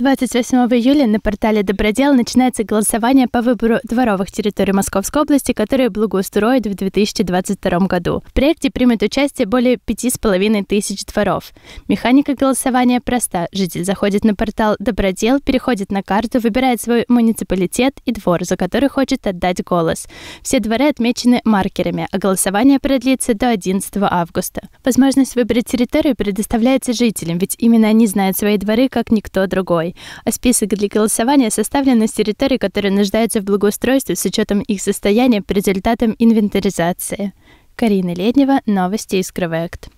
28 июля на портале Добродел начинается голосование по выбору дворовых территорий Московской области, которые благоустроят в 2022 году. В проекте примет участие более пяти с половиной тысяч дворов. Механика голосования проста. Житель заходит на портал Добродел, переходит на карту, выбирает свой муниципалитет и двор, за который хочет отдать голос. Все дворы отмечены маркерами, а голосование продлится до 11 августа. Возможность выбрать территорию предоставляется жителям, ведь именно они знают свои дворы как никто другой. Москвой, а список для голосования составлен из территорий, которые нуждаются в благоустройстве с учетом их состояния по результатам инвентаризации. Карина Леднева, новости из Искровект.